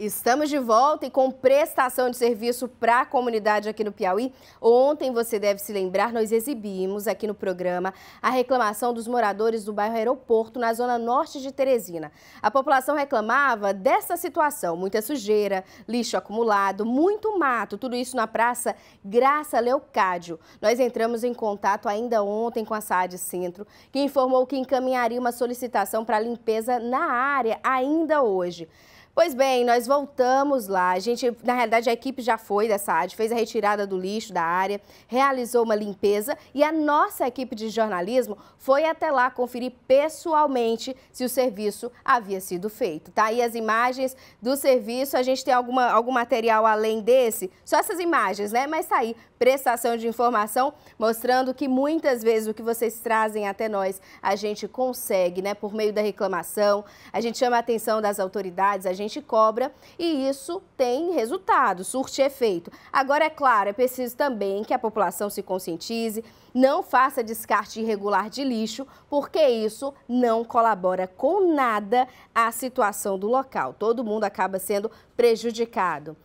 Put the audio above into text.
Estamos de volta e com prestação de serviço para a comunidade aqui no Piauí. Ontem, você deve se lembrar, nós exibimos aqui no programa a reclamação dos moradores do bairro Aeroporto, na zona norte de Teresina. A população reclamava dessa situação: muita sujeira, lixo acumulado, muito mato, tudo isso na Praça Graça Leocádio. Nós entramos em contato ainda ontem com a SAD Centro, que informou que encaminharia uma solicitação para limpeza na área ainda hoje. Pois bem, nós voltamos lá. A gente, na realidade, a equipe já foi dessa área, fez a retirada do lixo da área, realizou uma limpeza e a nossa equipe de jornalismo foi até lá conferir pessoalmente se o serviço havia sido feito. Tá aí as imagens do serviço. A gente tem alguma, algum material além desse? Só essas imagens, né? Mas tá aí, prestação de informação mostrando que muitas vezes o que vocês trazem até nós, a gente consegue, né? Por meio da reclamação, a gente chama a atenção das autoridades, a gente gente cobra e isso tem resultado, surte efeito. Agora, é claro, é preciso também que a população se conscientize, não faça descarte irregular de lixo, porque isso não colabora com nada à situação do local. Todo mundo acaba sendo prejudicado.